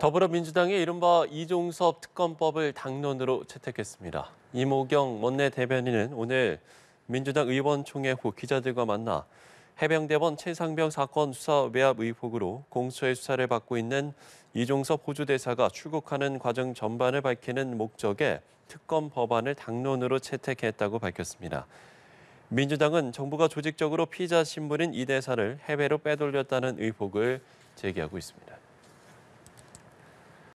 더불어민주당의 이른바 이종섭 특검법을 당론으로 채택했습니다. 이모경 원내 대변인은 오늘 민주당 의원총회 후 기자들과 만나 해병대원 최상병 사건 수사 외압 의혹으로 공수처의 수사를 받고 있는 이종섭 호주 대사가 출국하는 과정 전반을 밝히는 목적의 특검 법안을 당론으로 채택했다고 밝혔습니다. 민주당은 정부가 조직적으로 피자 신분인 이 대사를 해외로 빼돌렸다는 의혹을 제기하고 있습니다.